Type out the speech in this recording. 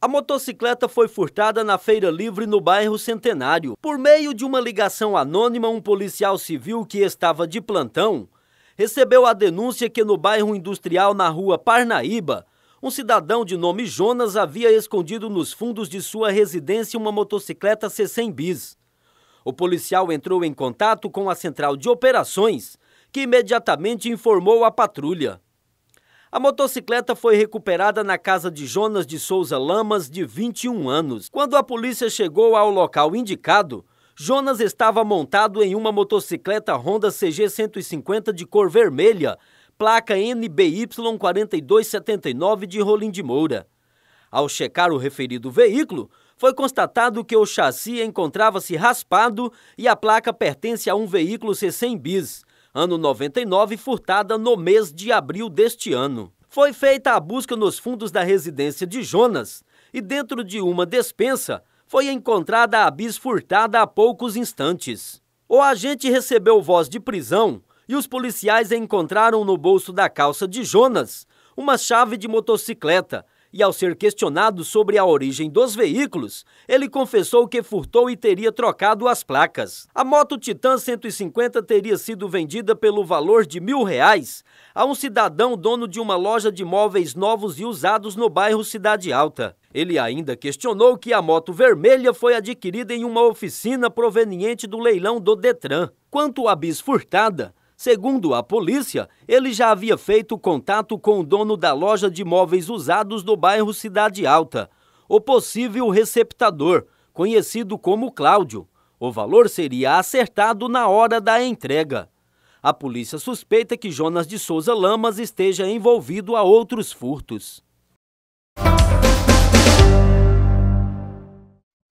A motocicleta foi furtada na Feira Livre no bairro Centenário. Por meio de uma ligação anônima, um policial civil que estava de plantão recebeu a denúncia que no bairro industrial na rua Parnaíba, um cidadão de nome Jonas havia escondido nos fundos de sua residência uma motocicleta C100 bis. O policial entrou em contato com a central de operações, que imediatamente informou a patrulha. A motocicleta foi recuperada na casa de Jonas de Souza Lamas, de 21 anos. Quando a polícia chegou ao local indicado, Jonas estava montado em uma motocicleta Honda CG 150 de cor vermelha, placa NBY 4279 de Rolim de Moura. Ao checar o referido veículo, foi constatado que o chassi encontrava-se raspado e a placa pertence a um veículo C100 bis ano 99, furtada no mês de abril deste ano. Foi feita a busca nos fundos da residência de Jonas e dentro de uma despensa foi encontrada a bis furtada há poucos instantes. O agente recebeu voz de prisão e os policiais encontraram no bolso da calça de Jonas uma chave de motocicleta e, ao ser questionado sobre a origem dos veículos, ele confessou que furtou e teria trocado as placas. A moto Titan 150 teria sido vendida pelo valor de mil reais a um cidadão dono de uma loja de móveis novos e usados no bairro Cidade Alta. Ele ainda questionou que a moto vermelha foi adquirida em uma oficina proveniente do leilão do Detran. Quanto à bis furtada, Segundo a polícia, ele já havia feito contato com o dono da loja de móveis usados do bairro Cidade Alta, o possível receptador, conhecido como Cláudio. O valor seria acertado na hora da entrega. A polícia suspeita que Jonas de Souza Lamas esteja envolvido a outros furtos.